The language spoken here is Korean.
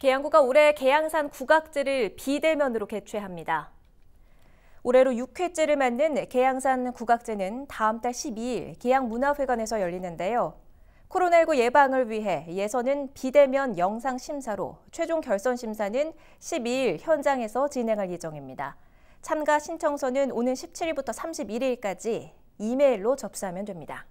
계양구가 올해 계양산 국악제를 비대면으로 개최합니다. 올해로 6회째를 맞는 계양산 국악제는 다음 달 12일 계양문화회관에서 열리는데요. 코로나19 예방을 위해 예선은 비대면 영상 심사로, 최종 결선 심사는 12일 현장에서 진행할 예정입니다. 참가 신청서는 오는 17일부터 31일까지 이메일로 접수하면 됩니다.